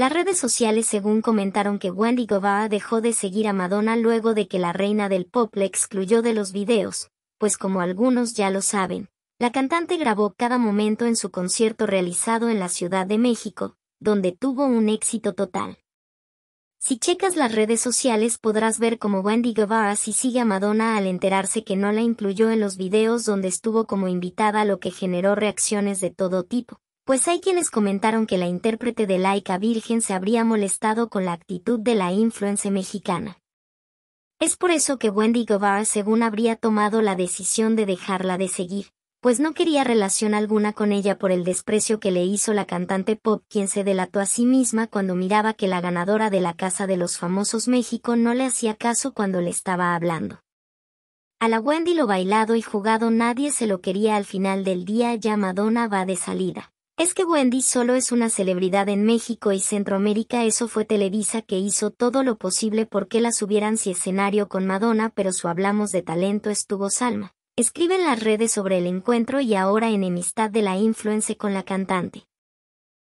Las redes sociales según comentaron que Wendy Guevara dejó de seguir a Madonna luego de que la reina del pop la excluyó de los videos, pues como algunos ya lo saben, la cantante grabó cada momento en su concierto realizado en la Ciudad de México, donde tuvo un éxito total. Si checas las redes sociales podrás ver cómo Wendy Guevara sí sigue a Madonna al enterarse que no la incluyó en los videos donde estuvo como invitada lo que generó reacciones de todo tipo pues hay quienes comentaron que la intérprete de Laica Virgen se habría molestado con la actitud de la influencia mexicana. Es por eso que Wendy Guevara según habría tomado la decisión de dejarla de seguir, pues no quería relación alguna con ella por el desprecio que le hizo la cantante pop quien se delató a sí misma cuando miraba que la ganadora de la Casa de los Famosos México no le hacía caso cuando le estaba hablando. A la Wendy lo bailado y jugado nadie se lo quería al final del día ya Madonna va de salida. Es que Wendy solo es una celebridad en México y Centroamérica, eso fue Televisa que hizo todo lo posible porque la subieran si escenario con Madonna, pero su hablamos de talento estuvo Salma. Escriben las redes sobre el encuentro y ahora enemistad de la influence con la cantante.